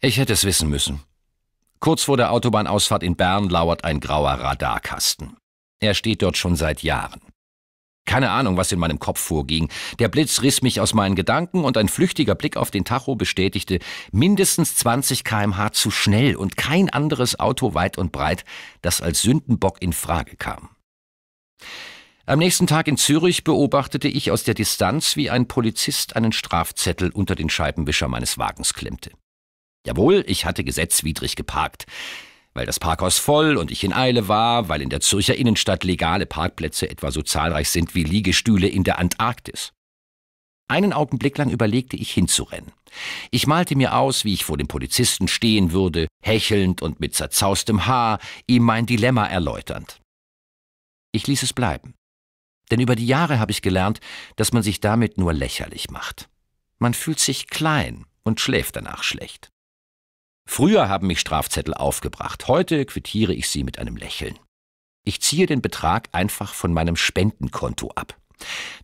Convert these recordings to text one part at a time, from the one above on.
Ich hätte es wissen müssen. Kurz vor der Autobahnausfahrt in Bern lauert ein grauer Radarkasten. Er steht dort schon seit Jahren. Keine Ahnung, was in meinem Kopf vorging. Der Blitz riss mich aus meinen Gedanken und ein flüchtiger Blick auf den Tacho bestätigte, mindestens 20 kmh zu schnell und kein anderes Auto weit und breit, das als Sündenbock in Frage kam. Am nächsten Tag in Zürich beobachtete ich aus der Distanz, wie ein Polizist einen Strafzettel unter den Scheibenwischer meines Wagens klemmte. Jawohl, ich hatte gesetzwidrig geparkt. Weil das Parkhaus voll und ich in Eile war, weil in der Zürcher Innenstadt legale Parkplätze etwa so zahlreich sind wie Liegestühle in der Antarktis. Einen Augenblick lang überlegte ich hinzurennen. Ich malte mir aus, wie ich vor dem Polizisten stehen würde, hechelnd und mit zerzaustem Haar, ihm mein Dilemma erläuternd. Ich ließ es bleiben. Denn über die Jahre habe ich gelernt, dass man sich damit nur lächerlich macht. Man fühlt sich klein und schläft danach schlecht. Früher haben mich Strafzettel aufgebracht, heute quittiere ich sie mit einem Lächeln. Ich ziehe den Betrag einfach von meinem Spendenkonto ab.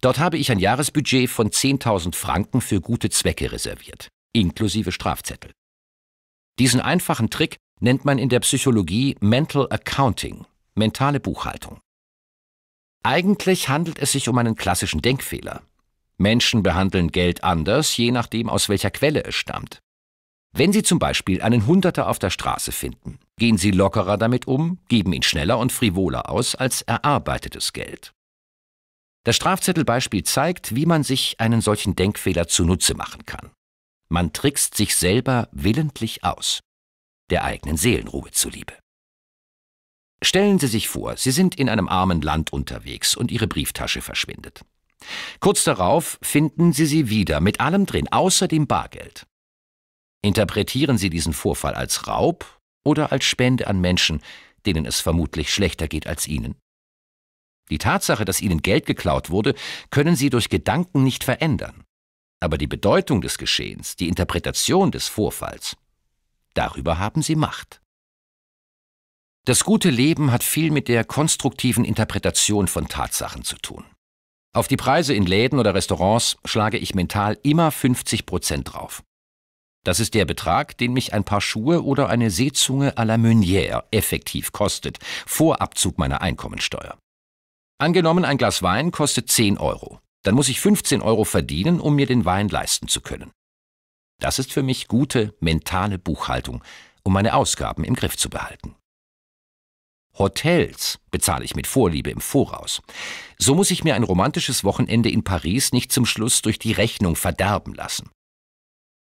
Dort habe ich ein Jahresbudget von 10.000 Franken für gute Zwecke reserviert, inklusive Strafzettel. Diesen einfachen Trick nennt man in der Psychologie Mental Accounting, mentale Buchhaltung. Eigentlich handelt es sich um einen klassischen Denkfehler. Menschen behandeln Geld anders, je nachdem, aus welcher Quelle es stammt. Wenn Sie zum Beispiel einen Hunderter auf der Straße finden, gehen Sie lockerer damit um, geben ihn schneller und frivoler aus als erarbeitetes Geld. Das Strafzettelbeispiel zeigt, wie man sich einen solchen Denkfehler zunutze machen kann. Man trickst sich selber willentlich aus, der eigenen Seelenruhe zuliebe. Stellen Sie sich vor, Sie sind in einem armen Land unterwegs und Ihre Brieftasche verschwindet. Kurz darauf finden Sie sie wieder mit allem drin, außer dem Bargeld. Interpretieren Sie diesen Vorfall als Raub oder als Spende an Menschen, denen es vermutlich schlechter geht als Ihnen. Die Tatsache, dass Ihnen Geld geklaut wurde, können Sie durch Gedanken nicht verändern. Aber die Bedeutung des Geschehens, die Interpretation des Vorfalls, darüber haben Sie Macht. Das gute Leben hat viel mit der konstruktiven Interpretation von Tatsachen zu tun. Auf die Preise in Läden oder Restaurants schlage ich mental immer 50 Prozent drauf. Das ist der Betrag, den mich ein Paar Schuhe oder eine Seezunge à la Meunière effektiv kostet, vor Abzug meiner Einkommensteuer. Angenommen, ein Glas Wein kostet 10 Euro. Dann muss ich 15 Euro verdienen, um mir den Wein leisten zu können. Das ist für mich gute mentale Buchhaltung, um meine Ausgaben im Griff zu behalten. Hotels bezahle ich mit Vorliebe im Voraus. So muss ich mir ein romantisches Wochenende in Paris nicht zum Schluss durch die Rechnung verderben lassen.